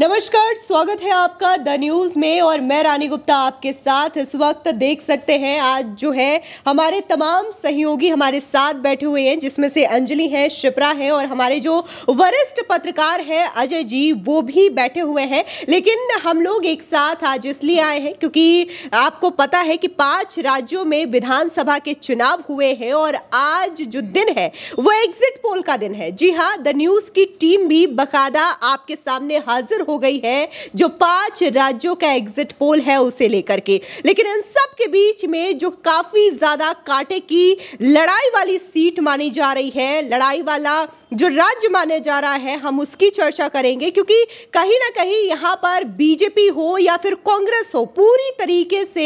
नमस्कार स्वागत है आपका द न्यूज़ में और मैं रानी गुप्ता आपके साथ इस वक्त देख सकते हैं आज जो है हमारे तमाम सहयोगी हमारे साथ बैठे हुए हैं जिसमें से अंजलि हैं शिप्रा हैं और हमारे जो वरिष्ठ पत्रकार हैं अजय जी वो भी बैठे हुए हैं लेकिन हम लोग एक साथ आज इसलिए आए हैं क्योंकि आपको पता है कि पाँच राज्यों में विधानसभा के चुनाव हुए हैं और आज जो दिन है वो एग्जिट पोल का दिन है जी हाँ द न्यूज़ की टीम भी बकायदा आपके सामने हाजिर हो गई है जो पांच राज्यों का एग्जिट पोल है उसे लेकर के लेकिन इन सब के बीच में जो काफी ज्यादा कांटे की लड़ाई वाली सीट मानी जा रही है लड़ाई वाला जो राज्य माने जा रहा है हम उसकी चर्चा करेंगे क्योंकि कहीं ना कहीं यहाँ पर बीजेपी हो या फिर कांग्रेस हो पूरी तरीके से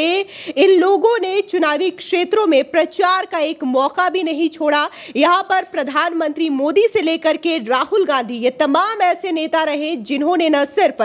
इन लोगों ने चुनावी क्षेत्रों में प्रचार का एक मौका भी नहीं छोड़ा यहाँ पर प्रधानमंत्री मोदी से लेकर के राहुल गांधी ये तमाम ऐसे नेता रहे जिन्होंने न सिर्फ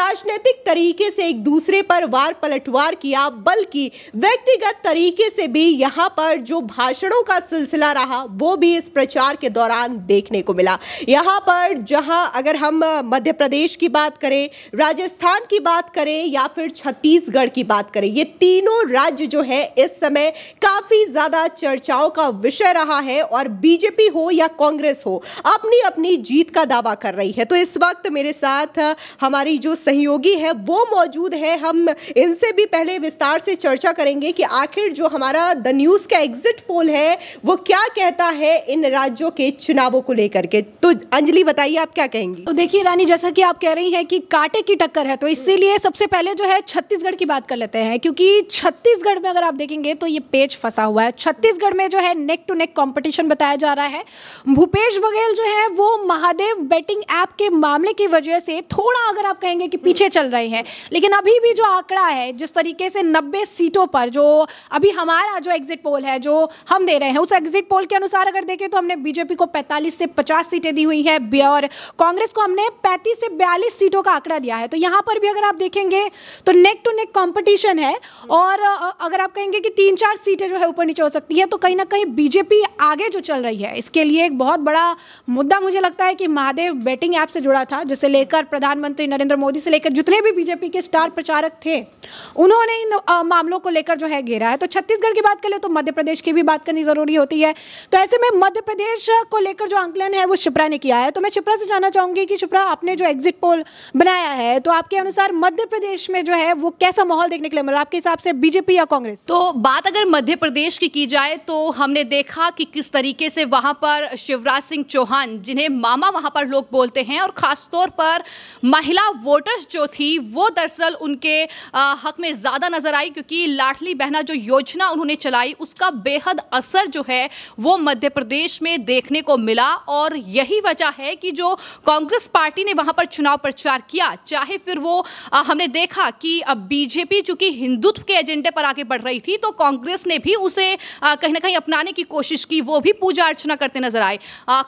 राजनीतिक तरीके से एक दूसरे पर वार पलटवार किया बल्कि व्यक्तिगत तरीके से भी यहां पर जो भाषणों का सिलसिला रहा वो भी इस प्रचार के दौरान देखने को मिला यहां पर जहां अगर हम मध्य प्रदेश की बात करें राजस्थान की बात करें या फिर छत्तीसगढ़ की बात करें ये तीनों राज्य जो है इस समय काफी ज्यादा चर्चाओं का विषय रहा है और बीजेपी हो या कांग्रेस हो अपनी अपनी जीत का दावा कर रही है तो इस वक्त मेरे साथ हमारी जो सहयोगी है वो मौजूद है हम इनसे भी पहले विस्तार से चर्चा करेंगे कि आखिर जो हमारा द न्यूज़ का एग्जिट पोल है वो क्या कहता है इन राज्यों के चुनावों को लेकर के तो अंजलि बताइए आप क्या कहेंगी तो देखिए रानी जैसा कि आप कह रही हैं कि कांटे की टक्कर है तो इसीलिए सबसे पहले जो है छत्तीसगढ़ की बात कर लेते हैं क्योंकि छत्तीसगढ़ में अगर आप देखेंगे तो ये पेज फंसा हुआ है छत्तीसगढ़ में जो है नेक टू नेक कॉम्पिटिशन बताया जा रहा है भूपेश बघेल जो है वो महादेव बेटिंग ऐप के मामले की वजह से थोड़ा आंकड़ा अगर आप कहेंगे कि पीछे चल रहे हैं लेकिन अभी भी जो आंकड़ा है जिस तरीके से नब्बे सीटों पर जो अभी हमारा जो एग्जिट पोल है जो हम दे रहे हैं उस एग्जिट पोल के अनुसार अगर देखें तो हमने बीजेपी को पैंतालीस से पचास सीटें दी हुई हैं और कांग्रेस को हमने पैंतीस से बयालीस सीटों का आंकड़ा दिया है तो यहाँ पर भी अगर आप देखेंगे तो नेक टू नेक कॉम्पिटिशन है और अगर आप कहेंगे कि तीन चार सीटें जो है ऊपर नीचे हो सकती है तो कहीं ना कहीं बीजेपी आगे जो चल रही है इसके लिए एक बहुत बड़ा मुद्दा मुझे लगता है कि महादेव बेटिंग ऐप से जुड़ा था जिसे लेकर प्रधानमंत्री प्रधानमंत्री नरेंद्र मोदी से लेकर जितने भी बीजेपी के स्टार प्रचारक थे उन्होंने इन आ, मामलों को लेकर जो है घेरा है तो छत्तीसगढ़ की बात कर ले तो मध्य प्रदेश की भी बात करनी जरूरी होती है तो ऐसे में मध्य प्रदेश को लेकर जो आंकलन है वो शिप्रा ने किया है तो मैं शिप्रा से जानना चाहूंगी कि शिप्रा आपने जो एग्जिट पोल बनाया है तो आपके अनुसार मध्य प्रदेश में जो है वो कैसा माहौल देखने के लिए मिल रहा है आपके हिसाब से बीजेपी या कांग्रेस तो बात अगर मध्य प्रदेश की की जाए तो हमने देखा कि किस तरीके से वहां पर शिवराज सिंह चौहान जिन्हें मामा वहां पर लोग बोलते हैं और खासतौर पर महिला वोटर्स जो थी वो दरअसल उनके हक में ज़्यादा नजर आई क्योंकि लाठली बहना जो योजना उन्होंने चलाई उसका बेहद असर जो है वो मध्य प्रदेश में देखने को मिला और यही वजह है कि जो कांग्रेस पार्टी ने वहां पर चुनाव प्रचार किया चाहे फिर वो आ, हमने देखा कि अब बीजेपी चूंकि हिंदुत्व के एजेंडे पर आगे बढ़ रही थी तो कांग्रेस ने भी उसे कहीं ना कहीं अपनाने की कोशिश की वो भी पूजा अर्चना करते नजर आए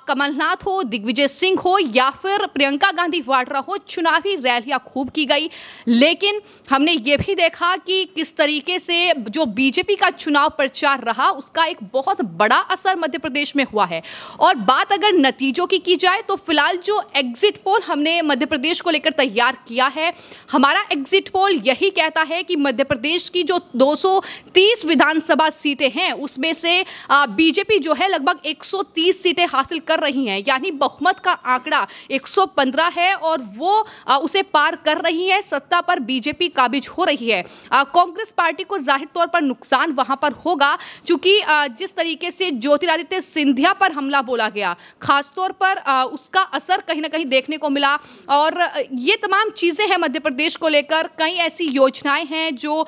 कमलनाथ हो दिग्विजय सिंह हो या फिर प्रियंका गांधी वाड्रा हो चुनावी रैलियां खूब की गई लेकिन हमने ये भी देखा कि किस तरीके से जो बीजेपी का चुनाव प्रचार रहा उसका एक बहुत बड़ा असर मध्य प्रदेश में हुआ है और बात अगर नतीजों की की जाए तो फिलहाल जो एग्जिट पोल हमने मध्य प्रदेश को लेकर तैयार किया है हमारा एग्जिट पोल यही कहता है कि मध्य प्रदेश की जो 230 विधानसभा सीटें हैं उसमें से बीजेपी जो है लगभग 130 सीटें हासिल कर रही हैं यानी बहुमत का आंकड़ा 115 है और वो उसे पार कर रही है सत्ता पर बीजेपी काबिज हो रही है कांग्रेस पार्टी को जाहिर तौर पर नुकसान वहां पर होगा चूंकि जिस तरीके से ज्योतिरादित्य सिंधिया पर हमला बोला गया खासतौर पर उसका असर कहीं ना कहीं देखने को मिला और ये तमाम चीज़ें हैं मध्य प्रदेश को लेकर कई ऐसी योजनाएं हैं जो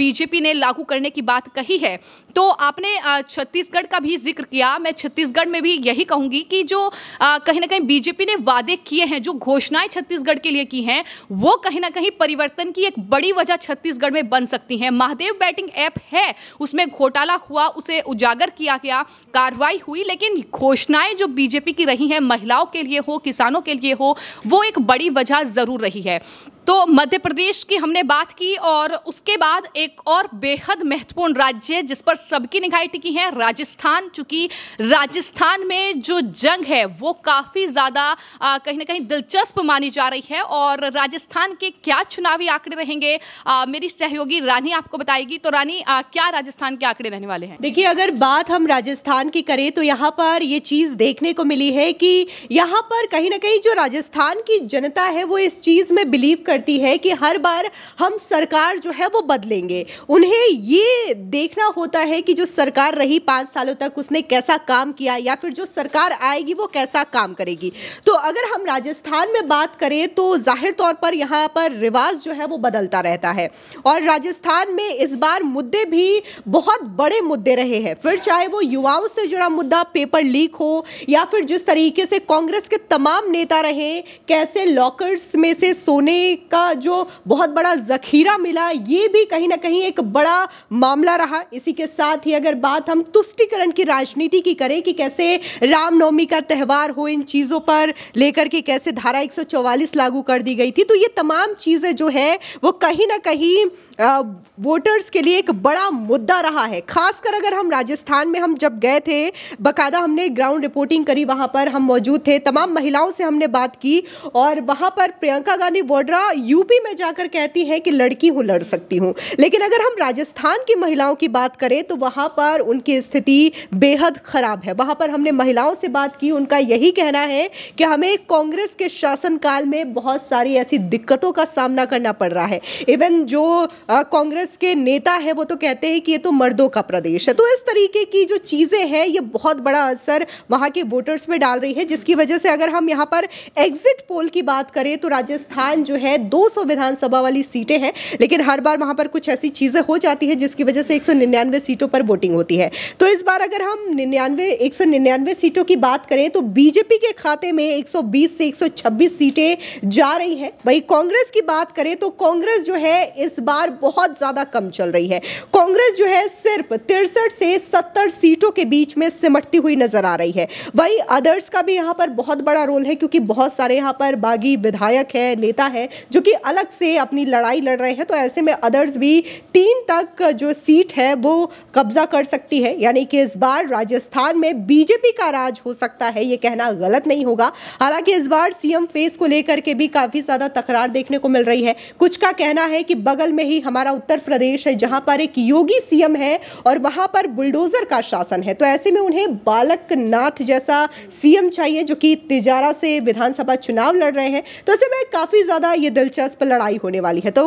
बीजेपी ने लागू करने की बात कही है तो आपने छत्तीसगढ़ का भी जिक्र किया मैं छत्तीसगढ़ में भी यही कहूंगी कि जो कहीं ना कहीं बीजेपी ने वादे किए हैं जो घोषणाएं छत्तीसगढ़ छत्तीसगढ़ के लिए की हैं वो कहीं ना कहीं परिवर्तन की एक बड़ी वजह छत्तीसगढ़ में बन सकती हैं महादेव बैटिंग ऐप है उसमें घोटाला हुआ उसे उजागर किया गया कार्रवाई हुई लेकिन घोषणाएं जो बीजेपी की रही हैं महिलाओं के लिए हो किसानों के लिए हो वो एक बड़ी वजह ज़रूर रही है तो मध्य प्रदेश की हमने बात की और उसके बाद एक और बेहद महत्वपूर्ण राज्य जिस पर सबकी निगाहें टिकी हैं राजस्थान चूंकि राजस्थान में जो जंग है वो काफ़ी ज़्यादा कहीं ना कहीं दिलचस्प मानी जा रही है और राजस्थान के क्या चुनावी आंकड़े रहेंगे आ, मेरी सहयोगी रानी आपको बताएगी तो रानी आ, क्या राजस्थान के आंकड़े रहने वाले हैं देखिए अगर बात हम राजस्थान की करें तो यहाँ पर ये चीज़ देखने को मिली है कि यहाँ पर कहीं ना कहीं जो राजस्थान की जनता है वो इस चीज़ में बिलीव कर करती है कि हर बार हम सरकार जो है वो बदलेंगे उन्हें ये देखना होता है कि जो सरकार रही पाँच सालों तक उसने कैसा काम किया या फिर जो सरकार आएगी वो कैसा काम करेगी तो अगर हम राजस्थान में बात करें तो जाहिर तौर पर यहाँ पर रिवाज जो है वो बदलता रहता है और राजस्थान में इस बार मुद्दे भी बहुत बड़े मुद्दे रहे हैं फिर चाहे वो युवाओं से जुड़ा मुद्दा पेपर लीक हो या फिर जिस तरीके से कांग्रेस के तमाम नेता रहे कैसे लॉकर्स में से सोने का जो बहुत बड़ा ज़खीरा मिला ये भी कहीं ना कहीं एक बड़ा मामला रहा इसी के साथ ही अगर बात हम तुष्टिकरण की राजनीति की करें कि कैसे रामनवमी का त्यौहार हो इन चीज़ों पर लेकर के कैसे धारा एक लागू कर दी गई थी तो ये तमाम चीज़ें जो है वो कहीं ना कहीं वोटर्स के लिए एक बड़ा मुद्दा रहा है खासकर अगर हम राजस्थान में हम जब गए थे बाकायदा हमने ग्राउंड रिपोर्टिंग करी वहाँ पर हम मौजूद थे तमाम महिलाओं से हमने बात की और वहाँ पर प्रियंका गांधी वोड्रा यूपी में जाकर कहती है कि लड़की हूँ लड़ सकती हूँ लेकिन अगर हम राजस्थान की महिलाओं की बात करें तो वहाँ पर उनकी स्थिति बेहद ख़राब है वहाँ पर हमने महिलाओं से बात की उनका यही कहना है कि हमें कांग्रेस के शासनकाल में बहुत सारी ऐसी दिक्कतों का सामना करना पड़ रहा है इवन जो कांग्रेस के नेता है वो तो कहते हैं कि ये तो मर्दों का प्रदेश है तो इस तरीके की जो चीज़ें हैं ये बहुत बड़ा असर वहाँ के वोटर्स में डाल रही है जिसकी वजह से अगर हम यहाँ पर एग्जिट पोल की बात करें तो राजस्थान जो है 200 विधानसभा वाली सीटें हैं लेकिन हर बार वहां पर कुछ ऐसी चीज़ें हो जाती है जिसकी वजह से एक सीटों पर वोटिंग होती है तो इस बार अगर हम निन्यानवे एक निन्यानवे सीटों की बात करें तो बीजेपी के खाते में 120 से 126 सीटें जा रही है वही कांग्रेस की बात करें तो कांग्रेस जो है इस बार बहुत ज़्यादा कम चल रही है कांग्रेस जो है सिर्फ तिरसठ से सत्तर सीटों के बीच में सिमटती हुई नजर आ रही है वही अदर्स का भी यहां पर बहुत बड़ा रोल है क्योंकि बहुत सारे यहां पर बागी विधायक है नेता है जो जो कि अलग से अपनी लड़ाई लड़ रहे हैं तो ऐसे में अदर्स भी तीन तक जो सीट है वो कब्जा कर सकती है यानी कि इस बार राजस्थान में बीजेपी का राज हो सकता है ये कहना गलत नहीं होगा हालांकि इस बार सीएम फेस को लेकर के भी काफ़ी ज़्यादा तकरार देखने को मिल रही है कुछ का कहना है कि बगल में ही हमारा उत्तर प्रदेश है जहां पर एक योगी सीएम है और वहां पर बुलडोजर का शासन है तो ऐसे में उन्हें बालकनाथ जैसा सीएम चाहिए जो कि तिजारा से विधानसभा चुनाव लड़ रहे हैं तो ऐसे में काफ़ी ज़्यादा ये दिल दिलचस्प लड़ाई होने वाली है तो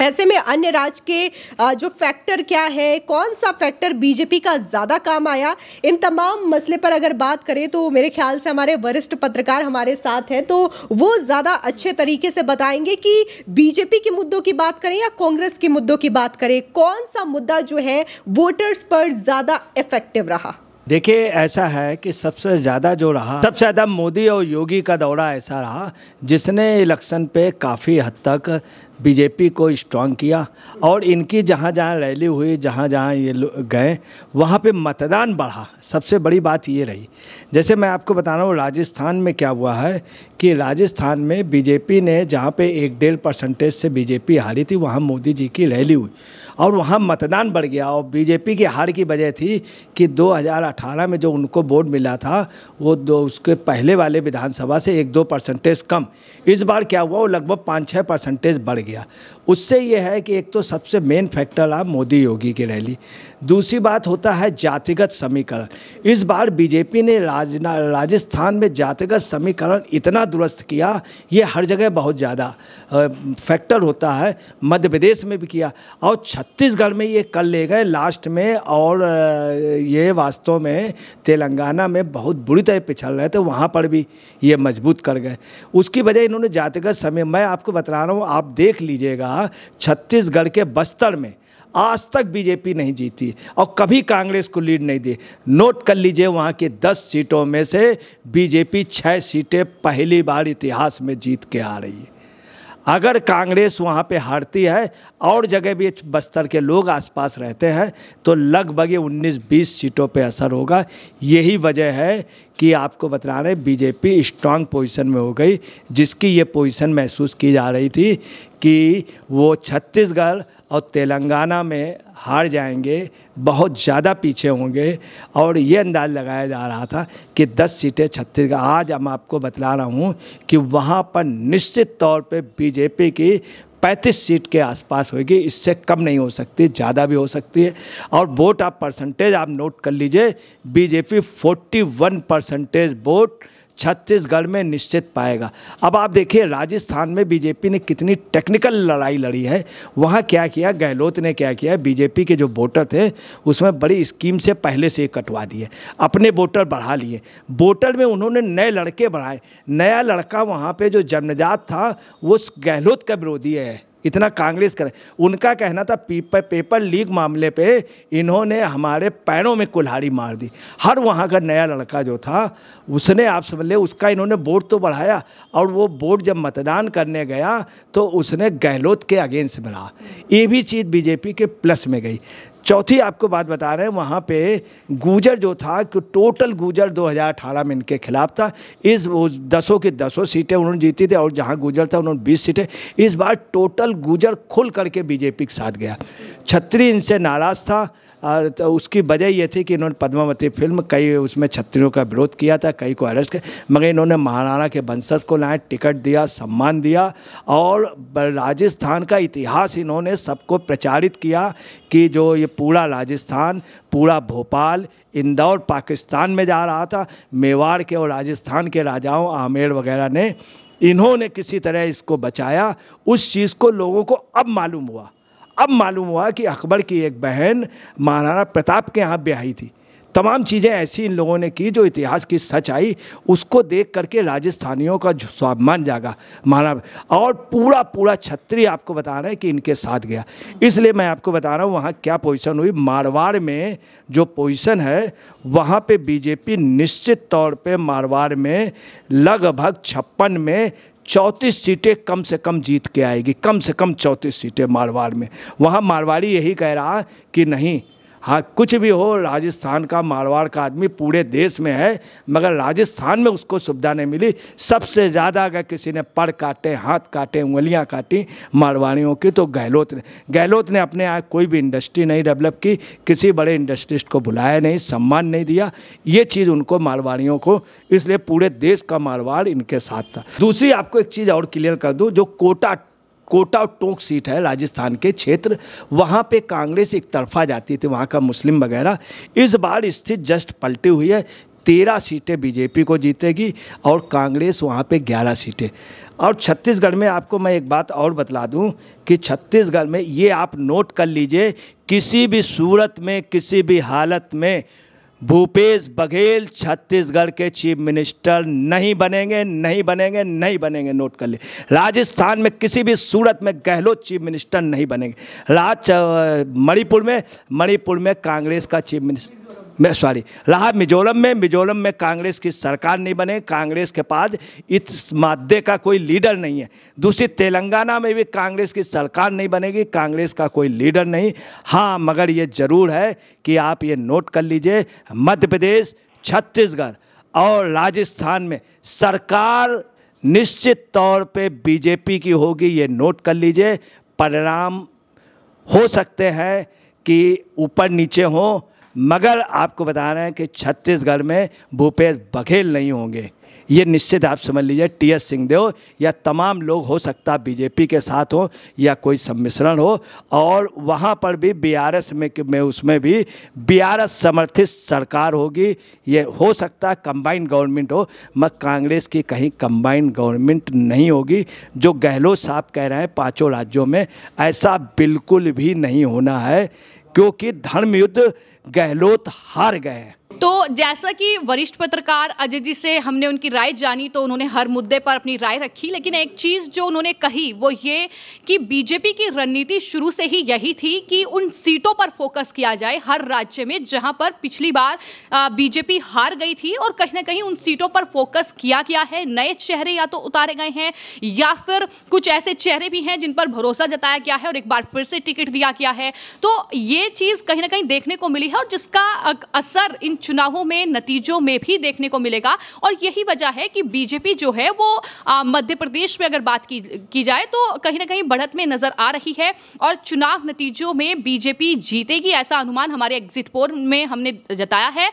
ऐसे में अन्य राज्य के जो फैक्टर क्या है कौन सा फैक्टर बीजेपी का ज़्यादा काम आया इन तमाम मसले पर अगर बात करें तो मेरे ख्याल से हमारे वरिष्ठ पत्रकार हमारे साथ हैं तो वो ज़्यादा अच्छे तरीके से बताएंगे कि बीजेपी के मुद्दों की बात करें या कांग्रेस के मुद्दों की बात करें कौन सा मुद्दा जो है वोटर्स पर ज़्यादा इफेक्टिव रहा देखिए ऐसा है कि सबसे ज़्यादा जो रहा सबसे ज़्यादा मोदी और योगी का दौरा ऐसा रहा जिसने इलेक्शन पे काफ़ी हद तक बीजेपी को स्ट्रांग किया और इनकी जहाँ जहाँ रैली हुई जहाँ जहाँ ये गए वहाँ पे मतदान बढ़ा सबसे बड़ी बात ये रही जैसे मैं आपको बता रहा हूँ राजस्थान में क्या हुआ है कि राजस्थान में बीजेपी ने जहाँ पे एक डेढ़ परसेंटेज से बीजेपी हारी थी वहाँ मोदी जी की रैली हुई और वहाँ मतदान बढ़ गया और बीजेपी की हार की वजह थी कि 2018 में जो उनको वोट मिला था वो दो उसके पहले वाले विधानसभा से एक दो परसेंटेज कम इस बार क्या हुआ वो लगभग पाँच छः परसेंटेज बढ़ गया उससे ये है कि एक तो सबसे मेन फैक्टर रहा मोदी योगी की रैली दूसरी बात होता है जातिगत समीकरण इस बार बीजेपी ने राजना राजस्थान में जातिगत समीकरण इतना दुरुस्त किया ये हर जगह बहुत ज़्यादा फैक्टर होता है मध्य प्रदेश में भी किया और छत्तीसगढ़ में ये कर ले गए लास्ट में और ये वास्तव में तेलंगाना में बहुत बुरी तरह पिछड़ रहे थे वहाँ पर भी ये मजबूत कर गए उसकी वजह इन्होंने जातिगत समय मैं आपको बता रहा हूँ आप देख लीजिएगा छत्तीसगढ़ के बस्तर में आज तक बीजेपी नहीं जीती और कभी कांग्रेस को लीड नहीं दी नोट कर लीजिए वहाँ की दस सीटों में से बीजेपी छः सीटें पहली बार इतिहास में जीत के आ रही है अगर कांग्रेस वहाँ पे हारती है और जगह भी बस्तर के लोग आसपास रहते हैं तो लगभग ये 19-20 सीटों पे असर होगा यही वजह है कि आपको बता रहे बीजेपी स्ट्रांग पोजीशन में हो गई जिसकी ये पोजीशन महसूस की जा रही थी कि वो छत्तीसगढ़ और तेलंगाना में हार जाएंगे बहुत ज़्यादा पीछे होंगे और ये अंदाज़ लगाया जा रहा था कि 10 सीटें छत्तीसगढ़ आज हम आपको बतला रहा हूँ कि वहाँ पर निश्चित तौर पे बीजेपी की पैंतीस सीट के आसपास होगी इससे कम नहीं हो सकती ज़्यादा भी हो सकती है और वोट आप परसेंटेज आप नोट कर लीजिए बीजेपी 41 परसेंटेज वोट छत्तीसगढ़ में निश्चित पाएगा अब आप देखिए राजस्थान में बीजेपी ने कितनी टेक्निकल लड़ाई लड़ी है वहाँ क्या किया गहलोत ने क्या किया बीजेपी के जो वोटर थे उसमें बड़ी स्कीम से पहले से कटवा दिए अपने वोटर बढ़ा लिए वोटर में उन्होंने नए लड़के बढ़ाए नया लड़का वहाँ पर जो जन्मजात था वो गहलोत का विरोधी है इतना कांग्रेस करें उनका कहना था पेपर पेपर लीक मामले पे इन्होंने हमारे पैरों में कुल्हाड़ी मार दी हर वहाँ का नया लड़का जो था उसने आप समझ लें उसका इन्होंने वोट तो बढ़ाया और वो वोट जब मतदान करने गया तो उसने गहलोत के अगेंस्ट बढ़ा ये भी चीज़ बीजेपी के प्लस में गई चौथी आपको बात बता रहे हैं वहाँ पे गुजर जो था कि टोटल गुजर 2018 में इनके खिलाफ था इस वो दसों की दसों सीटें उन्होंने जीती थी और जहाँ गुजर था उन्होंने 20 सीटें इस बार टोटल गुजर खुल करके बीजेपी के साथ गया छत्री इनसे नाराज़ था और तो उसकी वजह ये थी कि इन्होंने पद्मावती फिल्म कई उसमें छत्रियों का विरोध किया था कई को अरेस्ट किया मगर इन्होंने महाराणा के वंशज को लाए टिकट दिया सम्मान दिया और राजस्थान का इतिहास इन्होंने सबको प्रचारित किया कि जो ये पूरा राजस्थान पूरा भोपाल इंदौर पाकिस्तान में जा रहा था मेवाड़ के और राजस्थान के राजाओं आमेर वगैरह ने इन्होंने किसी तरह इसको बचाया उस चीज़ को लोगों को अब मालूम हुआ अब मालूम हुआ कि अकबर की एक बहन महाराणा प्रताप के यहाँ ब्याही थी तमाम चीज़ें ऐसी इन लोगों ने की जो इतिहास की सच आई उसको देख करके राजस्थानियों का स्वाभिमान जागा माना और पूरा पूरा छत्री आपको बता रहे हैं कि इनके साथ गया इसलिए मैं आपको बता रहा हूँ वहाँ क्या पोजीशन हुई मारवाड़ में जो पोजीशन है वहाँ पे बीजेपी निश्चित तौर पे मारवाड़ में लगभग छप्पन में चौंतीस सीटें कम से कम जीत के आएगी कम से कम चौंतीस सीटें मारवाड़ में वहाँ मारवाड़ी यही कह रहा कि नहीं हाँ कुछ भी हो राजस्थान का मारवाड़ का आदमी पूरे देश में है मगर राजस्थान में उसको सुविधा नहीं मिली सबसे ज़्यादा अगर किसी ने पर काटे हाथ काटे उंगलियां काटी मारवाड़ियों की तो गहलोत ने गहलोत ने अपने यहाँ कोई भी इंडस्ट्री नहीं डेवलप की किसी बड़े इंडस्ट्रिस्ट को बुलाया नहीं सम्मान नहीं दिया ये चीज़ उनको मारवाड़ियों को इसलिए पूरे देश का मारवाड़ इनके साथ था दूसरी आपको एक चीज़ और क्लियर कर दूँ जो कोटा कोटा और टोंक सीट है राजस्थान के क्षेत्र वहाँ पे कांग्रेस एक तरफा जाती थी वहाँ का मुस्लिम वगैरह इस बार स्थिति जस्ट पलटी हुई है तेरह सीटें बीजेपी को जीतेगी और कांग्रेस वहाँ पे ग्यारह सीटें और छत्तीसगढ़ में आपको मैं एक बात और बतला दूं कि छत्तीसगढ़ में ये आप नोट कर लीजिए किसी भी सूरत में किसी भी हालत में भूपेश बघेल छत्तीसगढ़ के चीफ मिनिस्टर नहीं बनेंगे नहीं बनेंगे नहीं बनेंगे नोट कर ले राजस्थान में किसी भी सूरत में गहलोत चीफ मिनिस्टर नहीं बनेंगे राज मणिपुर में मणिपुर में कांग्रेस का चीफ मिनिस्टर मैं सॉरी रहा मिजोरम में मिजोरम में कांग्रेस की सरकार नहीं बने कांग्रेस के पास इस मादे का कोई लीडर नहीं है दूसरी तेलंगाना में भी कांग्रेस की सरकार नहीं बनेगी कांग्रेस का कोई लीडर नहीं हाँ मगर ये ज़रूर है कि आप ये नोट कर लीजिए मध्य प्रदेश छत्तीसगढ़ और राजस्थान में सरकार निश्चित तौर पे बीजेपी की होगी ये नोट कर लीजिए परिणाम हो सकते हैं कि ऊपर नीचे हों मगर आपको बता रहे हैं कि छत्तीसगढ़ में भूपेश बघेल नहीं होंगे ये निश्चित आप समझ लीजिए टी एस सिंहदेव या तमाम लोग हो सकता बीजेपी के साथ हो या कोई सम्मिश्रण हो और वहाँ पर भी बीआरएस में में उसमें भी बीआरएस समर्थित सरकार होगी ये हो सकता है गवर्नमेंट हो मगर कांग्रेस की कहीं कंबाइंड गवर्नमेंट नहीं होगी जो गहलोत साहब कह रहे हैं पाँचों राज्यों में ऐसा बिल्कुल भी नहीं होना है क्योंकि धर्मयुद्ध गहलोत हार गए तो जैसा कि वरिष्ठ पत्रकार अजय जी से हमने उनकी राय जानी तो उन्होंने हर मुद्दे पर अपनी राय रखी लेकिन एक चीज़ जो उन्होंने कही वो ये कि बीजेपी की रणनीति शुरू से ही यही थी कि उन सीटों पर फोकस किया जाए हर राज्य में जहां पर पिछली बार बीजेपी हार गई थी और कहीं ना कहीं उन सीटों पर फोकस किया गया है नए चेहरे या तो उतारे गए हैं या फिर कुछ ऐसे चेहरे भी हैं जिन पर भरोसा जताया गया है और एक बार फिर से टिकट दिया गया है तो ये चीज़ कहीं ना कहीं देखने को मिली है और जिसका असर इन चुनावों में नतीजों में भी देखने को मिलेगा और यही वजह है कि बीजेपी जो है वो मध्य प्रदेश में अगर बात की, की जाए तो कहीं ना कहीं बढ़त में नजर आ रही है और चुनाव नतीजों में बीजेपी जीतेगी ऐसा अनुमान हमारे एग्जिट पोल में हमने जताया है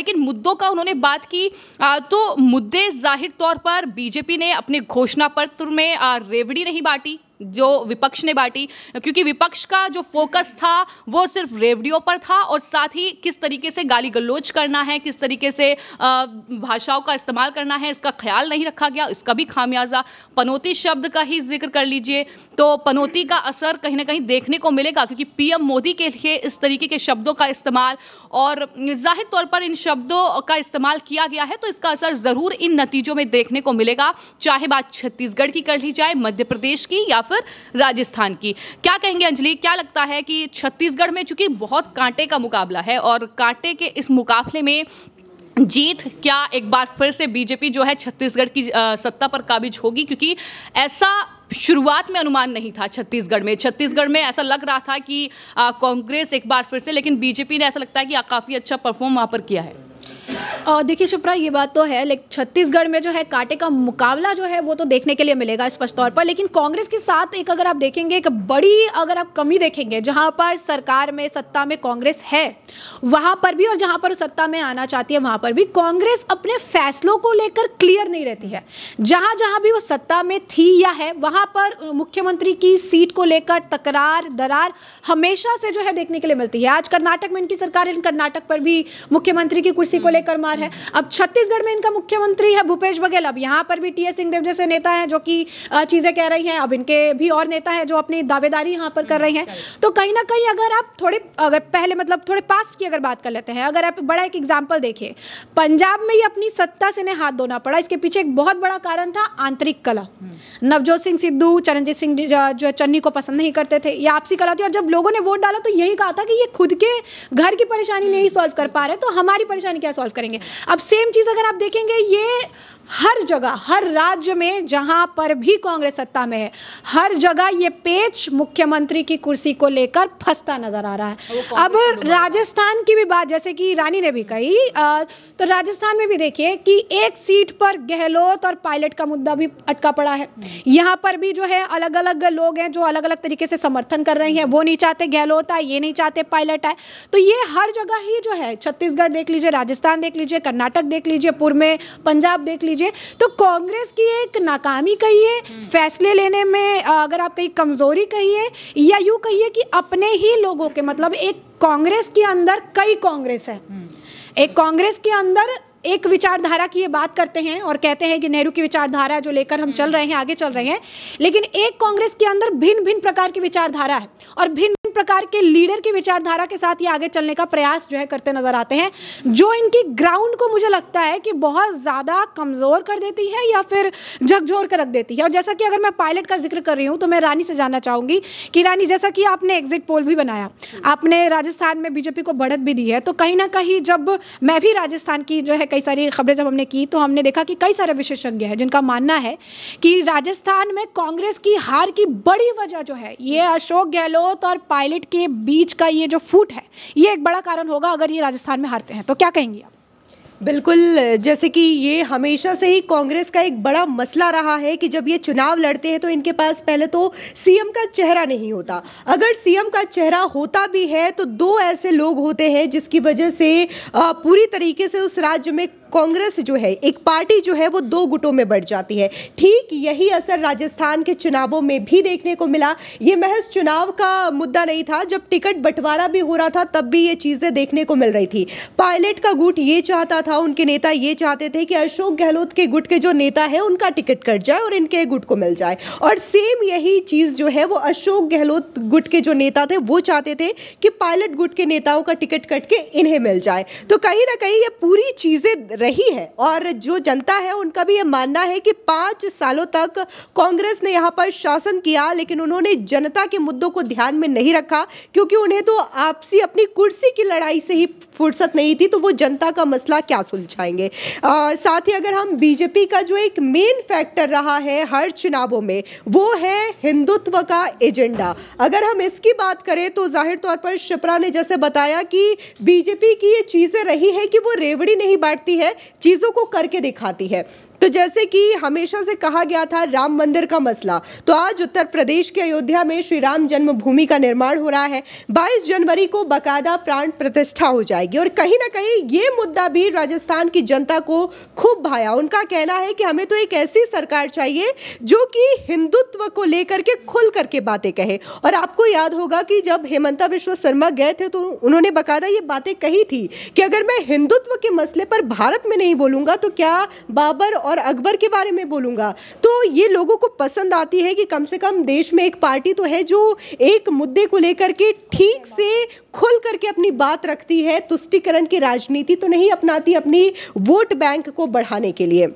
लेकिन मुद्दों का उन्होंने बात की तो मुद्दे जाहिर तौर पर बीजेपी ने अपने घोषणा पत्र में रेवड़ी नहीं बांटी जो विपक्ष ने बांटी क्योंकि विपक्ष का जो फोकस था वो सिर्फ रेवडियो पर था और साथ ही किस तरीके से गाली गलोच करना है किस तरीके से भाषाओं का इस्तेमाल करना है इसका ख्याल नहीं रखा गया इसका भी खामियाजा पनौती शब्द का ही जिक्र कर लीजिए तो पनौती का असर कहीं ना कहीं देखने को मिलेगा क्योंकि पीएम मोदी के लिए इस तरीके के शब्दों का इस्तेमाल और जाहिर तौर पर इन शब्दों का इस्तेमाल किया गया है तो इसका असर ज़रूर इन नतीजों में देखने को मिलेगा चाहे बात छत्तीसगढ़ की कर ली जाए मध्य प्रदेश की या फिर फिर राजस्थान की क्या कहेंगे अंजलि क्या लगता है कि छत्तीसगढ़ में चूंकि बहुत कांटे का मुकाबला है और कांटे के इस मुकाबले में जीत क्या एक बार फिर से बीजेपी जो है छत्तीसगढ़ की सत्ता पर काबिज होगी क्योंकि ऐसा शुरुआत में अनुमान नहीं था छत्तीसगढ़ में छत्तीसगढ़ में ऐसा लग रहा था कि कांग्रेस एक बार फिर से लेकिन बीजेपी ने ऐसा लगता है कि काफ़ी अच्छा परफॉर्म वहाँ पर किया है देखिए शुप्रा ये बात तो है लेकिन छत्तीसगढ़ में जो है कांटे का मुकाबला जो है वो तो देखने के लिए मिलेगा स्पष्ट तौर पर लेकिन कांग्रेस के साथ एक अगर आप देखेंगे एक बड़ी अगर आप कमी देखेंगे जहां पर सरकार में सत्ता में कांग्रेस है वहां पर भी और जहां पर सत्ता में आना चाहती है वहां पर भी कांग्रेस अपने फैसलों को लेकर क्लियर नहीं रहती है जहां जहां भी वो सत्ता में थी या है वहां पर मुख्यमंत्री की सीट को लेकर तकरार दरार हमेशा से जो है देखने के लिए मिलती है आज कर्नाटक में इनकी सरकार इन कर्नाटक पर भी मुख्यमंत्री की कुर्सी को हम्म। लेकर टक्कर मार है अब छत्तीसगढ़ में इनका मुख्यमंत्री है भूपेश बघेल अब यहाँ पर भी टी एस सिंहदेव जैसे नेता हैं जो कि चीज़ें कह रही हैं अब इनके भी और नेता हैं जो अपनी दावेदारी यहाँ पर कर रहे हैं तो कहीं ना कहीं अगर आप थोड़े अगर पहले मतलब थोड़े पास्ट की अगर बात कर लेते हैं अगर आप बड़ा एक एग्जाम्पल देखिए पंजाब में ही अपनी सत्ता से इन्हें हाथ धोना पड़ा इसके पीछे एक बहुत बड़ा कारण था आंतरिक कला नवजोत सिंह सिद्धू चरणजीत सिंह जो चन्नी को पसंद नहीं करते थे ये आपसी कला थी और जब लोगों ने वोट डाला तो यही कहा था कि ये खुद के घर की परेशानी नहीं सॉल्व कर पा रहे तो हमारी परेशानी क्या सॉल्व सॉल्व करेंगे अब सेम चीज़ अगर आप देखेंगे ये हर जगह हर राज्य में जहां पर भी कांग्रेस सत्ता में है हर जगह ये पेच मुख्यमंत्री की कुर्सी को लेकर फंसता नजर आ रहा है अब राजस्थान की भी बात जैसे कि रानी ने भी कही तो राजस्थान में भी देखिए कि एक सीट पर गहलोत और पायलट का मुद्दा भी अटका पड़ा है यहां पर भी जो है अलग अलग लोग हैं जो अलग अलग तरीके से समर्थन कर रहे हैं वो नहीं चाहते गहलोत आए ये नहीं चाहते पायलट आए तो ये हर जगह ही जो है छत्तीसगढ़ देख लीजिए राजस्थान देख लीजिए कर्नाटक देख लीजिए पूर्व में पंजाब देख लीजिए मुझे तो कांग्रेस की एक नाकामी कहिए हम्म। फैसले लेने में अगर आप कहीं कमज़ोरी कहिए या यूँ कहिए कि अपने ही लोगों के मतलब एक कांग्रेस के अंदर कई कांग्रेस है हम्म। एक कांग्रेस के अंदर एक विचारधारा की ये बात करते हैं और कहते हैं कि नेहरू की विचारधारा जो लेकर हम चल हम्म। रहे हैं आगे चल रहे हैं लेकिन एक कांग्रेस के अंदर भिन्न भिन्न प्रकार की विचारधारा है और भिन्न विभिन्न प्रकार के लीडर की विचारधारा के साथ ये आगे चलने का प्रयास जो है करते नजर आते हैं जो इनकी ग्राउंड को मुझे लगता है कि बहुत ज़्यादा कमज़ोर कर देती है या फिर झकझोर कर रख देती है और जैसा कि अगर मैं पायलट का जिक्र कर रही हूँ तो मैं रानी से जानना चाहूंगी कि रानी जैसा कि आपने एग्जिट पोल भी बनाया आपने राजस्थान में बीजेपी को बढ़त भी दी है तो कहीं ना कहीं जब मैं भी राजस्थान की जो है कई सारी खबरें जब हमने की तो हमने देखा कि कई सारे विशेषज्ञ हैं जिनका मानना है कि राजस्थान में कांग्रेस की हार की बड़ी वजह जो है ये अशोक गहलोत और पायलट पायलट के बीच का ये जो फूट है ये एक बड़ा कारण होगा अगर ये राजस्थान में हारते हैं तो क्या कहेंगी आप बिल्कुल जैसे कि ये हमेशा से ही कांग्रेस का एक बड़ा मसला रहा है कि जब ये चुनाव लड़ते हैं तो इनके पास पहले तो सीएम का चेहरा नहीं होता अगर सीएम का चेहरा होता भी है तो दो ऐसे लोग होते हैं जिसकी वजह से पूरी तरीके से उस राज्य में कांग्रेस जो है एक पार्टी जो है वो दो गुटों में बढ़ जाती है ठीक यही असर राजस्थान के चुनावों में भी देखने को मिला ये महज चुनाव का मुद्दा नहीं था जब टिकट बंटवारा भी हो रहा था तब भी ये चीज़ें देखने को मिल रही थी पायलट का गुट ये चाहता था उनके नेता ये चाहते थे कि अशोक गहलोत के गुट के जो नेता है उनका टिकट कट जाए और इनके गुट को मिल जाए और सेम यही चीज़ जो है वो अशोक गहलोत गुट के जो नेता थे वो चाहते थे कि पायलट गुट के नेताओं का टिकट कट के इन्हें मिल जाए तो कहीं ना कहीं ये पूरी चीज़ें रही है और जो जनता है उनका भी ये मानना है कि पाँच सालों तक कांग्रेस ने यहाँ पर शासन किया लेकिन उन्होंने जनता के मुद्दों को ध्यान में नहीं रखा क्योंकि उन्हें तो आपसी अपनी कुर्सी की लड़ाई से ही फुर्सत नहीं थी तो वो जनता का मसला क्या सुलझाएंगे और साथ ही अगर हम बीजेपी का जो एक मेन फैक्टर रहा है हर चुनावों में वो है हिंदुत्व का एजेंडा अगर हम इसकी बात करें तो जाहिर तौर पर शिप्रा ने जैसे बताया कि बीजेपी की ये चीज़ें रही है कि वो रेवड़ी नहीं बांटती है चीज़ों को करके दिखाती है तो जैसे कि हमेशा से कहा गया था राम मंदिर का मसला तो आज उत्तर प्रदेश के अयोध्या में श्री राम जन्मभूमि का निर्माण हो रहा है बाईस जनवरी को बकायदा प्राण प्रतिष्ठा हो जाएगी और कहीं ना कहीं ये मुद्दा भी राजस्थान की जनता को खूब भाया उनका कहना है कि हमें तो एक ऐसी सरकार चाहिए जो कि हिंदुत्व को लेकर के खुल करके बातें कहे और आपको याद होगा कि जब हेमंता विश्व शर्मा गए थे तो उन्होंने बकायदा ये बातें कही थी कि अगर मैं हिंदुत्व के मसले पर भारत में नहीं बोलूंगा तो क्या बाबर और और अकबर के बारे में बोलूँगा तो ये लोगों को पसंद आती है कि कम से कम देश में एक पार्टी तो है जो एक मुद्दे को लेकर के ठीक से खुल करके अपनी बात रखती है तुष्टिकरण की राजनीति तो नहीं अपनाती अपनी वोट बैंक को बढ़ाने के लिए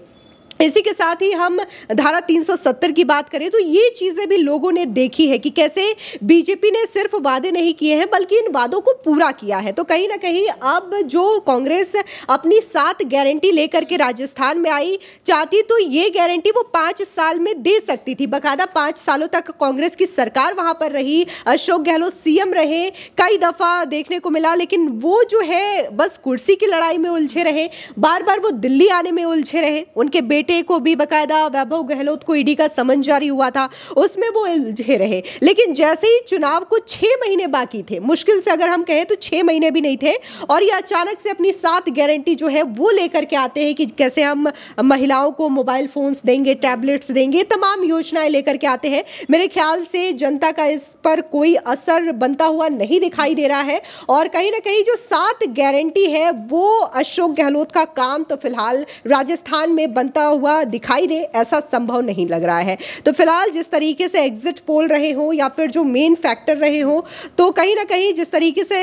इसी के साथ ही हम धारा 370 की बात करें तो ये चीज़ें भी लोगों ने देखी है कि कैसे बीजेपी ने सिर्फ वादे नहीं किए हैं बल्कि इन वादों को पूरा किया है तो कहीं ना कहीं अब जो कांग्रेस अपनी सात गारंटी लेकर के राजस्थान में आई चाहती तो ये गारंटी वो पाँच साल में दे सकती थी बकायदा पाँच सालों तक कांग्रेस की सरकार वहाँ पर रही अशोक गहलोत सीएम रहे कई दफ़ा देखने को मिला लेकिन वो जो है बस कुर्सी की लड़ाई में उलझे रहे बार बार वो दिल्ली आने में उलझे रहे उनके बेटे बेटे को भी बकायदा वैभव गहलोत को ईडी का समन जारी हुआ था उसमें वो उलझे रहे लेकिन जैसे ही चुनाव को छह महीने बाकी थे मुश्किल से अगर हम कहें तो छह महीने भी नहीं थे और ये अचानक से अपनी सात गारंटी जो है वो लेकर के आते हैं कि कैसे हम महिलाओं को मोबाइल फ़ोन्स देंगे टैबलेट्स देंगे तमाम योजनाएं लेकर के आते हैं मेरे ख्याल से जनता का इस पर कोई असर बनता हुआ नहीं दिखाई दे रहा है और कहीं ना कहीं जो सात गारंटी है वो अशोक गहलोत का काम तो फिलहाल राजस्थान में बनता हुआ दिखाई दे ऐसा संभव नहीं लग रहा है तो फिलहाल जिस तरीके से एग्जिट पोल रहे हो या फिर जो मेन फैक्टर रहे हो तो कहीं ना कहीं जिस तरीके से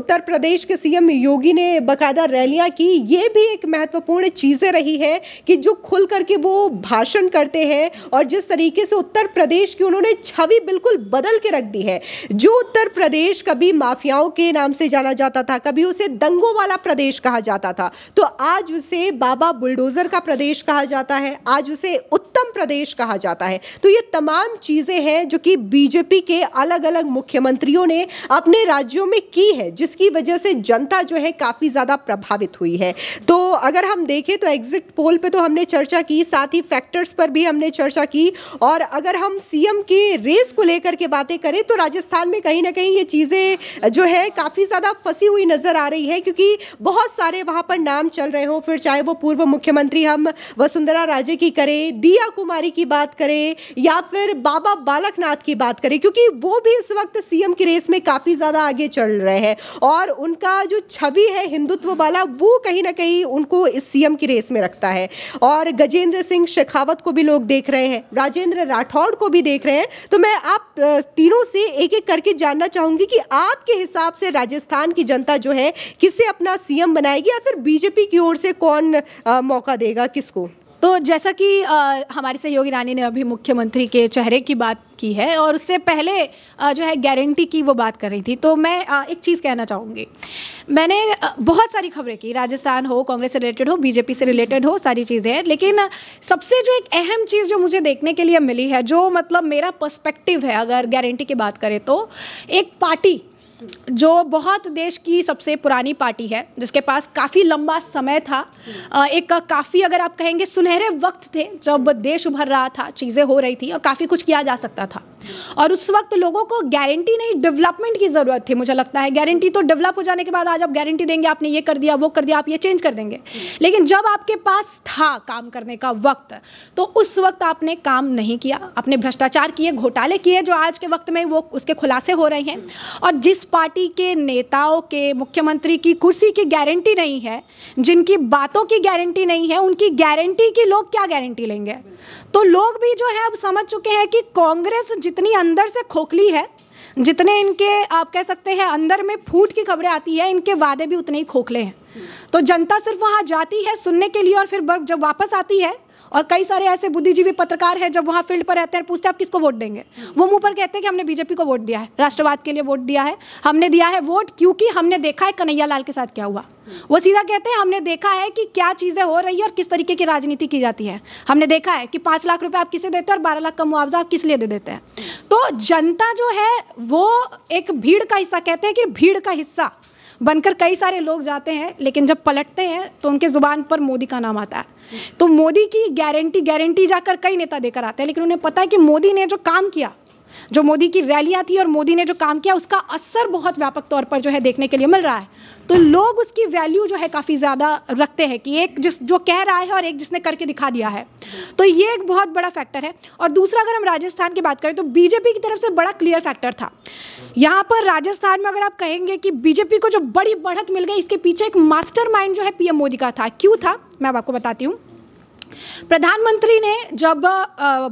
उत्तर प्रदेश के सीएम योगी ने बाकायदा रैलियां की ये भी एक महत्वपूर्ण चीज़ें रही है कि जो खुल करके वो भाषण करते हैं और जिस तरीके से उत्तर प्रदेश की उन्होंने छवि बिल्कुल बदल के रख दी है जो उत्तर प्रदेश कभी माफियाओं के नाम से जाना जाता था कभी उसे दंगों वाला प्रदेश कहा जाता था तो आज उसे बाबा बुलडोजर का प्रदेश प्रदेश कहा जाता है आज उसे उत्तम प्रदेश कहा जाता है तो ये तमाम चीज़ें हैं जो कि बीजेपी के अलग अलग मुख्यमंत्रियों ने अपने राज्यों में की है जिसकी वजह से जनता जो है काफ़ी ज़्यादा प्रभावित हुई है तो अगर हम देखें तो एग्जिट पोल पर तो हमने चर्चा की साथ ही फैक्टर्स पर भी हमने चर्चा की और अगर हम सीएम के रेस को लेकर के बातें करें तो राजस्थान में कहीं ना कहीं ये चीज़ें जो है काफ़ी ज़्यादा फंसी हुई नज़र आ रही है क्योंकि बहुत सारे वहाँ पर नाम चल रहे हों फिर चाहे वो पूर्व मुख्यमंत्री हम वसुंधरा राजे की करें दिया कुमारी की बात करें या फिर बाबा बालकनाथ की बात करें क्योंकि वो भी इस वक्त सीएम की रेस में काफ़ी ज़्यादा आगे चल रहे हैं और उनका जो छवि है हिंदुत्व वाला वो कहीं ना कहीं उनको इस सीएम की रेस में रखता है और गजेंद्र सिंह शेखावत को भी लोग देख रहे हैं राजेंद्र राठौड़ को भी देख रहे हैं तो मैं आप तीनों से एक एक करके जानना चाहूंगी कि आपके हिसाब से राजस्थान की जनता जो है किसे अपना सीएम बनाएगी या फिर बीजेपी की ओर से कौन आ, मौका देगा किस को तो जैसा कि हमारे सहयोगी रानी ने अभी मुख्यमंत्री के चेहरे की बात की है और उससे पहले आ, जो है गारंटी की वो बात कर रही थी तो मैं आ, एक चीज़ कहना चाहूँगी मैंने आ, बहुत सारी खबरें की राजस्थान हो कांग्रेस से रिलेटेड हो बीजेपी से रिलेटेड हो सारी चीज़ें हैं लेकिन सबसे जो एक अहम चीज़ जो मुझे देखने के लिए मिली है जो मतलब मेरा पर्स्पेक्टिव है अगर गारंटी की बात करें तो एक पार्टी जो बहुत देश की सबसे पुरानी पार्टी है जिसके पास काफ़ी लंबा समय था एक काफ़ी अगर आप कहेंगे सुनहरे वक्त थे जब देश उभर रहा था चीज़ें हो रही थी और काफ़ी कुछ किया जा सकता था और उस वक्त लोगों को गारंटी नहीं डेवलपमेंट की ज़रूरत थी मुझे लगता है गारंटी तो डेवलप हो जाने के बाद आज आप गारंटी देंगे आपने ये कर दिया वो कर दिया आप ये चेंज कर देंगे लेकिन जब आपके पास था काम करने का वक्त तो उस वक्त आपने काम नहीं किया आपने भ्रष्टाचार किए घोटाले किए जो आज के वक्त में वो उसके खुलासे हो रहे हैं और जिस पार्टी के नेताओं के मुख्यमंत्री की कुर्सी की गारंटी नहीं है जिनकी बातों की गारंटी नहीं है उनकी गारंटी की लोग क्या गारंटी लेंगे तो लोग भी जो है अब समझ चुके हैं कि कांग्रेस जितनी अंदर से खोखली है जितने इनके आप कह सकते हैं अंदर में फूट की खबरें आती है इनके वादे भी उतने ही खोखले हैं तो जनता सिर्फ वहाँ जाती है सुनने के लिए और फिर जब वापस आती है और कई सारे ऐसे बुद्धिजीवी पत्रकार हैं जब वहाँ फील्ड पर रहते हैं पूछते हैं आप किसको वोट देंगे वो मुंह पर कहते हैं कि हमने बीजेपी को वोट दिया है राष्ट्रवाद के लिए वोट दिया है हमने दिया है वोट क्योंकि हमने देखा है कन्हैया लाल के साथ क्या हुआ वो सीधा कहते हैं हमने देखा है कि क्या चीज़ें हो रही है और किस तरीके की राजनीति की जाती है हमने देखा है कि पाँच लाख रुपये आप किसे देते हैं और बारह लाख का मुआवजा आप किस लिए दे देते हैं तो जनता जो है वो एक भीड़ का हिस्सा कहते हैं कि भीड़ का हिस्सा बनकर कई सारे लोग जाते हैं लेकिन जब पलटते हैं तो उनके ज़ुबान पर मोदी का नाम आता है तो मोदी की गारंटी गारंटी जाकर कई नेता देकर आते हैं लेकिन उन्हें पता है कि मोदी ने जो काम किया जो मोदी की रैलियाँ थी और मोदी ने जो काम किया उसका असर बहुत व्यापक तौर पर जो है देखने के लिए मिल रहा है तो लोग उसकी वैल्यू जो है काफ़ी ज़्यादा रखते हैं कि एक जिस जो कह रहा है और एक जिसने करके दिखा दिया है तो ये एक बहुत बड़ा फैक्टर है और दूसरा अगर हम राजस्थान की बात करें तो बीजेपी की तरफ से बड़ा क्लियर फैक्टर था यहाँ पर राजस्थान में अगर आप कहेंगे कि बीजेपी को जो बड़ी बढ़त मिल गई इसके पीछे एक मास्टर जो है पीएम मोदी का था क्यों था मैं आपको बताती हूँ प्रधानमंत्री ने जब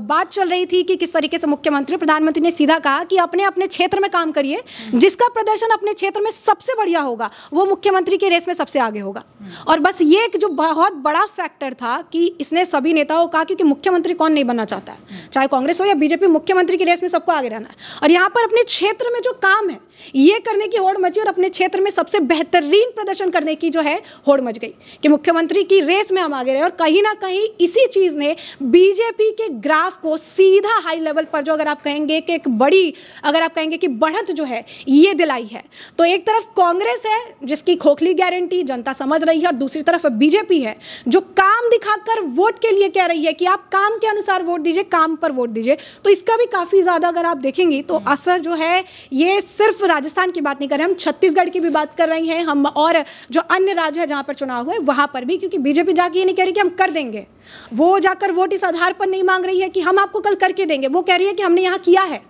बात चल रही थी कि किस तरीके से मुख्यमंत्री प्रधानमंत्री ने सीधा कहा कि अपने अपने क्षेत्र में काम करिए जिसका प्रदर्शन अपने क्षेत्र में सबसे बढ़िया होगा वो मुख्यमंत्री के रेस में सबसे आगे होगा और बस ये एक जो बहुत बड़ा फैक्टर था कि इसने सभी नेताओं कहा क्योंकि मुख्यमंत्री कौन नहीं बनना चाहता है चाहे कांग्रेस हो या बीजेपी मुख्यमंत्री की रेस में सबको आगे रहना है और यहाँ पर अपने क्षेत्र में जो काम है ये करने की होड़ मची और अपने क्षेत्र में सबसे बेहतरीन प्रदर्शन करने की जो है होड़ मच गई कि मुख्यमंत्री की रेस में हम आगे रहे और कहीं ना कहीं इसी चीज़ ने बीजेपी के ग्राफ को सीधा हाई लेवल पर जो अगर आप कहेंगे कि एक बड़ी अगर आप कहेंगे कि बढ़त जो है ये दिलाई है तो एक तरफ कांग्रेस है जिसकी खोखली गारंटी जनता समझ रही है और दूसरी तरफ बीजेपी है जो काम दिखाकर वोट के लिए कह रही है कि आप काम के अनुसार वोट दीजिए काम पर वोट दीजिए तो इसका भी काफ़ी ज़्यादा अगर आप देखेंगे तो हम्म। असर जो है ये सिर्फ राजस्थान की बात नहीं कर रहे हम छत्तीसगढ़ की भी बात कर रहे हैं हम और जो अन्य राज्य है जहां पर चुनाव हुए वहां पर भी क्योंकि बीजेपी जाके ये नहीं कह रही कि हम कर देंगे वो जाकर वोट इस आधार पर नहीं मांग रही है कि हम आपको कल करके देंगे वो कह रही है कि हमने यहाँ किया है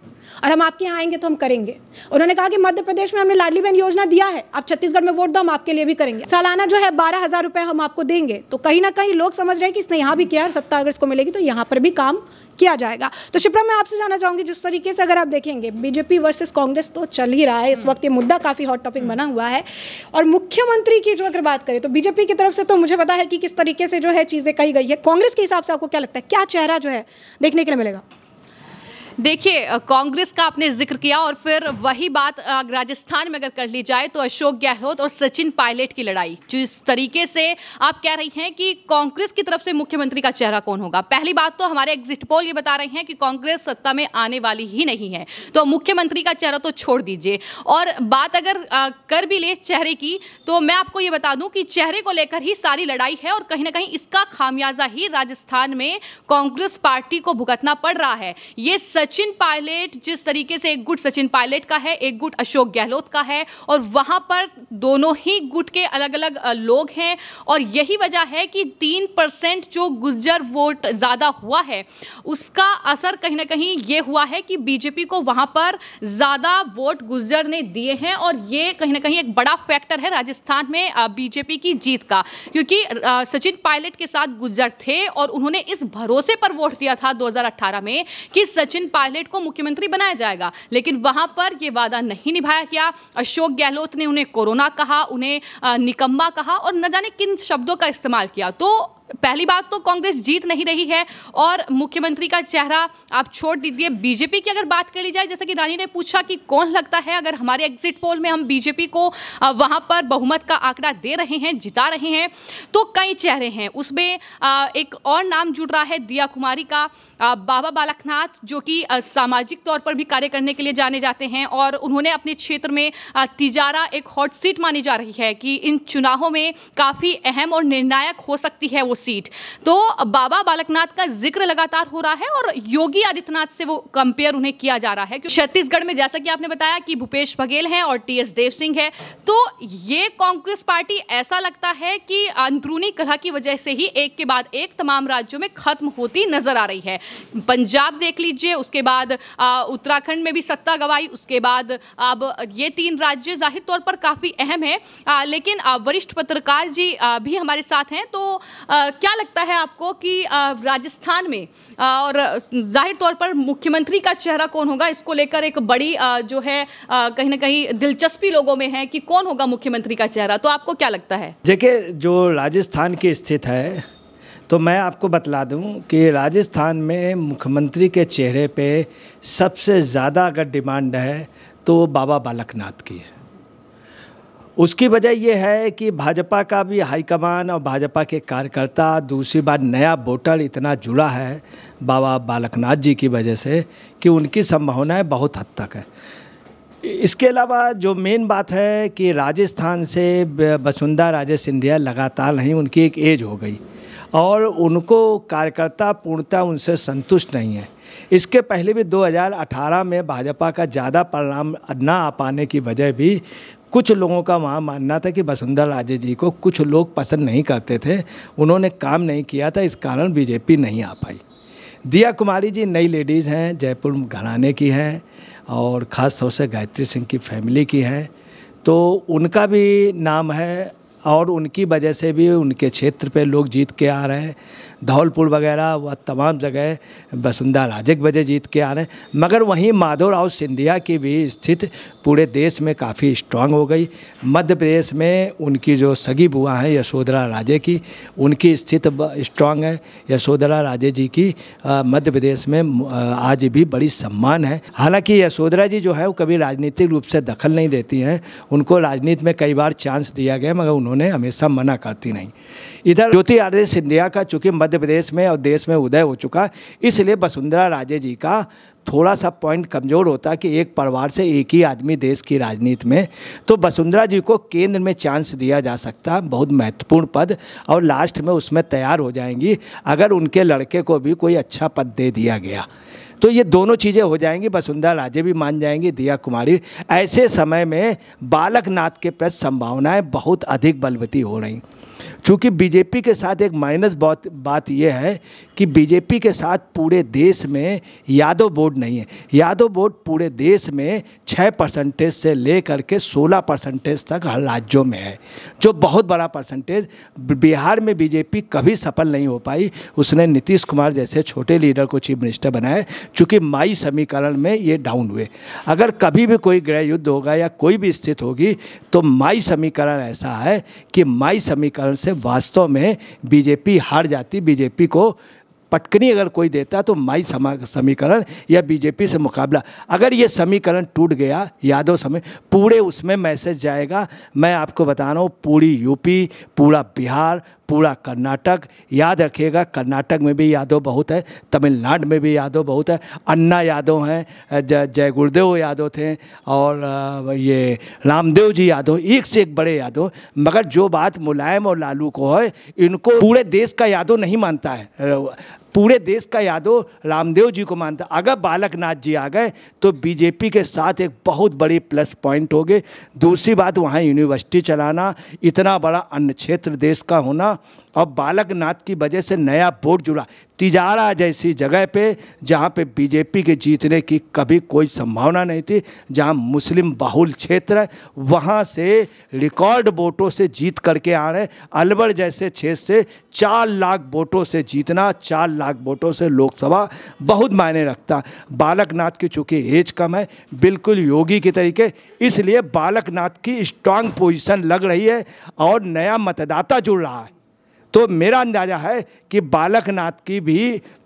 और हम आपके यहाँ आएंगे तो हम करेंगे उन्होंने कहा कि मध्य प्रदेश में हमने लाडली बहन योजना दिया है आप छत्तीसगढ़ में वोट दो हम आपके लिए भी करेंगे सालाना जो है बारह हज़ार रुपये हम आपको देंगे तो कहीं ना कहीं लोग समझ रहे हैं कि इसने यहाँ भी किया और सत्ता अगर इसको मिलेगी तो यहाँ पर भी काम किया जाएगा तो शिप्रा मैं आपसे जाना चाहूंगी जिस तरीके से अगर आप देखेंगे बीजेपी वर्सेस कांग्रेस तो चल ही रहा है इस वक्त ये मुद्दा काफ़ी हॉट टॉपिक बना हुआ है और मुख्यमंत्री की जो अगर बात करें तो बीजेपी की तरफ से तो मुझे पता है कि किस तरीके से जो है चीज़ें कही गई है कांग्रेस के हिसाब से आपको क्या लगता है क्या चेहरा जो है देखने के लिए मिलेगा देखिए कांग्रेस का आपने जिक्र किया और फिर वही बात राजस्थान में अगर कर ली जाए तो अशोक गहलोत और सचिन पायलट की लड़ाई जिस तरीके से आप कह रही हैं कि कांग्रेस की तरफ से मुख्यमंत्री का चेहरा कौन होगा पहली बात तो हमारे एग्जिट पोल ये बता रहे हैं कि कांग्रेस सत्ता में आने वाली ही नहीं है तो मुख्यमंत्री का चेहरा तो छोड़ दीजिए और बात अगर कर भी ले चेहरे की तो मैं आपको ये बता दूं कि चेहरे को लेकर ही सारी लड़ाई है और कहीं ना कहीं इसका खामियाजा ही राजस्थान में कांग्रेस पार्टी को भुगतना पड़ रहा है ये सच सचिन पायलट जिस तरीके से एक गुट सचिन पायलट का है एक गुट अशोक गहलोत का है और वहाँ पर दोनों ही गुट के अलग अलग लोग हैं और यही वजह है कि तीन परसेंट जो गुजर वोट ज़्यादा हुआ है उसका असर कहीं ना कहीं ये हुआ है कि बीजेपी को वहाँ पर ज़्यादा वोट गुजर ने दिए हैं और ये कहीं ना कहीं एक बड़ा फैक्टर है राजस्थान में बीजेपी की जीत का क्योंकि सचिन पायलट के साथ गुजर थे और उन्होंने इस भरोसे पर वोट दिया था 2018 में कि सचिन पायलट को मुख्यमंत्री बनाया जाएगा लेकिन वहां पर यह वादा नहीं निभाया गया अशोक गहलोत ने उन्हें कोरोना कहा उन्हें निकम्मा कहा और न जाने किन शब्दों का इस्तेमाल किया तो पहली बात तो कांग्रेस जीत नहीं रही है और मुख्यमंत्री का चेहरा आप छोड़ दीजिए बीजेपी की अगर बात कर ली जाए जैसे कि रानी ने पूछा कि कौन लगता है अगर हमारे एग्जिट पोल में हम बीजेपी को वहां पर बहुमत का आंकड़ा दे रहे हैं जिता रहे हैं तो कई चेहरे हैं उसमें एक और नाम जुड़ रहा है दिया कुमारी का बाबा बालकनाथ जो कि सामाजिक तौर पर भी कार्य करने के लिए जाने जाते हैं और उन्होंने अपने क्षेत्र में तिजारा एक हॉट सीट मानी जा रही है कि इन चुनावों में काफ़ी अहम और निर्णायक हो सकती है वो सीट तो बाबा बालकनाथ का जिक्र लगातार हो रहा है और योगी आदित्यनाथ से वो कंपेयर उन्हें किया जा रहा है छत्तीसगढ़ में जैसा कि आपने बताया कि भूपेश बघेल हैं और टी एस देव सिंह है तो ये कांग्रेस पार्टी ऐसा लगता है कि अंदरूनी कला की वजह से ही एक के बाद एक तमाम राज्यों में खत्म होती नजर आ रही है पंजाब देख लीजिए उसके बाद उत्तराखंड में भी सत्ता गवाई उसके बाद अब ये तीन राज्य जाहिर तौर पर काफ़ी अहम है लेकिन वरिष्ठ पत्रकार जी भी हमारे साथ हैं तो क्या लगता है आपको कि राजस्थान में और जाहिर तौर पर मुख्यमंत्री का चेहरा कौन होगा इसको लेकर एक बड़ी जो है कहीं ना कहीं दिलचस्पी लोगों में है कि कौन होगा मुख्यमंत्री का चेहरा तो आपको क्या लगता है देखिए जो राजस्थान की स्थित है तो मैं आपको बतला दूं कि राजस्थान में मुख्यमंत्री के चेहरे पे सबसे ज़्यादा अगर डिमांड है तो वो बाबा बालकनाथ की है उसकी वजह यह है कि भाजपा का भी हाईकमान और भाजपा के कार्यकर्ता दूसरी बार नया वोटर इतना जुड़ा है बाबा बालकनाथ जी की वजह से कि उनकी संभावनाएँ बहुत हद तक है इसके अलावा जो मेन बात है कि राजस्थान से वसुंधरा राजे सिंधिया लगातार नहीं उनकी एक एज हो गई और उनको कार्यकर्ता पूर्णतः उनसे संतुष्ट नहीं है इसके पहले भी 2018 में भाजपा का ज़्यादा परिणाम ना आ पाने की वजह भी कुछ लोगों का वहाँ मानना था कि वसुंधरा राजे जी को कुछ लोग पसंद नहीं करते थे उन्होंने काम नहीं किया था इस कारण बीजेपी नहीं आ पाई दिया कुमारी जी नई लेडीज़ हैं जयपुर घराने की हैं और ख़ास तौर से गायत्री सिंह की फैमिली की हैं तो उनका भी नाम है और उनकी वजह से भी उनके क्षेत्र पे लोग जीत के आ रहे हैं धौलपुर वगैरह वह तमाम जगह वसुंधरा राजे की वजह जीत के आ रहे हैं मगर वहीं माधोराव राव सिंधिया की भी स्थिति पूरे देश में काफ़ी स्ट्रांग हो गई मध्य प्रदेश में उनकी जो सगी बुआ हैं यशोधरा राजे की उनकी स्थिति स्ट्रांग है यशोधरा राजे जी की मध्य प्रदेश में आज भी बड़ी सम्मान है हालांकि यशोधरा जी जो है वो कभी राजनीतिक रूप से दखल नहीं देती हैं उनको राजनीति में कई बार चांस दिया गया मगर उन्होंने हमेशा मना करती नहीं इधर ज्योति आदित्य सिंधिया का चूँकि मध्य मध्य प्रदेश में और देश में उदय हो चुका है इसलिए वसुंधरा राजे जी का थोड़ा सा पॉइंट कमज़ोर होता कि एक परिवार से एक ही आदमी देश की राजनीति में तो वसुंधरा जी को केंद्र में चांस दिया जा सकता है बहुत महत्वपूर्ण पद और लास्ट में उसमें तैयार हो जाएंगी अगर उनके लड़के को भी कोई अच्छा पद दे दिया गया तो ये दोनों चीज़ें हो जाएंगी वसुंधरा राजे भी मान जाएंगी दिया कुमारी ऐसे समय में बालकनाथ के प्रति संभावनाएँ बहुत अधिक बलवती हो रही चूँकि बीजेपी के साथ एक माइनस बहुत बात यह है कि बीजेपी के साथ पूरे देश में यादव बोर्ड नहीं है यादव बोर्ड पूरे देश में छः परसेंटेज से लेकर के सोलह परसेंटेज तक हर राज्यों में है जो बहुत बड़ा परसेंटेज बिहार में बीजेपी कभी सफल नहीं हो पाई उसने नीतीश कुमार जैसे छोटे लीडर को चीफ मिनिस्टर बनाए चूँकि माई समीकरण में ये डाउन हुए अगर कभी भी कोई गृह युद्ध होगा या कोई भी स्थिति होगी तो माई समीकरण ऐसा है कि माई समीकरण कारण से वास्तव में बीजेपी हार जाती बीजेपी को पटकनी अगर कोई देता तो माई समीकरण या बीजेपी से मुकाबला अगर ये समीकरण टूट गया यादव समय पूरे उसमें मैसेज जाएगा मैं आपको बता रहा हूँ पूरी यूपी पूरा बिहार पूरा कर्नाटक याद रखिएगा कर्नाटक में भी यादव बहुत है तमिलनाडु में भी यादव बहुत है अन्ना यादव हैं जय जय गुरुदेव यादव थे और ये रामदेव जी यादव एक से एक बड़े यादव मगर जो बात मुलायम और लालू को है इनको पूरे देश का यादव नहीं मानता है पूरे देश का यादव रामदेव जी को मानता अगर बालक नाथ जी आ गए तो बीजेपी के साथ एक बहुत बड़ी प्लस पॉइंट हो गए दूसरी बात वहाँ यूनिवर्सिटी चलाना इतना बड़ा अन्य क्षेत्र देश का होना अब बालकनाथ की वजह से नया बोर्ड जुड़ा तिजारा जैसी जगह पे जहाँ पे बीजेपी के जीतने की कभी कोई संभावना नहीं थी जहाँ मुस्लिम बाहुल क्षेत्र है वहाँ से रिकॉर्ड वोटों से जीत करके आ रहे अलवर जैसे क्षेत्र से चार लाख वोटों से जीतना चार लाख वोटों से लोकसभा बहुत मायने रखता बालकनाथ की चूँकि एज कम है बिल्कुल योगी के तरीके इसलिए बालकनाथ की स्ट्रांग पोजिशन लग रही है और नया मतदाता जुड़ रहा है तो मेरा अंदाजा है कि बालकनाथ की भी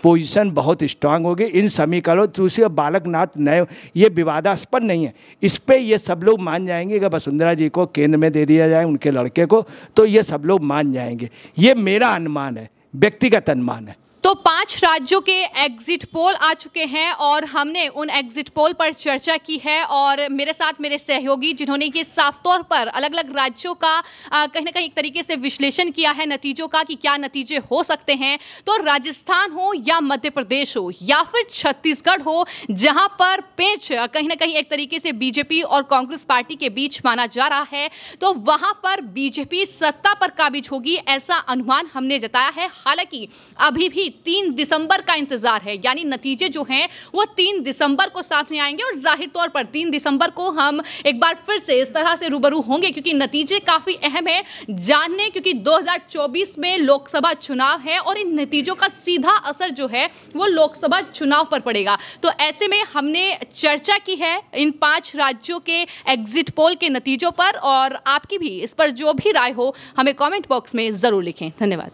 पोजीशन बहुत स्ट्रांग होगी इन समीकरणों दूसरी बालकनाथ नए ये विवादास्पद नहीं है इस पर ये सब लोग मान जाएंगे अगर वसुंधरा जी को केंद्र में दे दिया जाए उनके लड़के को तो ये सब लोग मान जाएंगे ये मेरा अनुमान है व्यक्तिगत अनुमान है तो पांच राज्यों के एग्जिट पोल आ चुके हैं और हमने उन एग्जिट पोल पर चर्चा की है और मेरे साथ मेरे सहयोगी जिन्होंने ये साफ तौर पर अलग अलग राज्यों का कहीं ना कहीं एक तरीके से विश्लेषण किया है नतीजों का कि क्या नतीजे हो सकते हैं तो राजस्थान हो या मध्य प्रदेश हो या फिर छत्तीसगढ़ हो जहां पर पेच कहीं ना कहीं एक तरीके से बीजेपी और कांग्रेस पार्टी के बीच माना जा रहा है तो वहां पर बीजेपी सत्ता पर काबिज होगी ऐसा अनुमान हमने जताया है हालांकि अभी भी तीन दिसंबर का इंतजार है यानी नतीजे जो हैं वो तीन दिसंबर को सामने आएंगे और जाहिर तौर पर तीन दिसंबर को हम एक बार फिर से इस तरह से रूबरू होंगे क्योंकि नतीजे काफ़ी अहम है जानने क्योंकि 2024 में लोकसभा चुनाव है और इन नतीजों का सीधा असर जो है वो लोकसभा चुनाव पर पड़ेगा तो ऐसे में हमने चर्चा की है इन पांच राज्यों के एग्जिट पोल के नतीजों पर और आपकी भी इस पर जो भी राय हो हमें कमेंट बॉक्स में ज़रूर लिखें धन्यवाद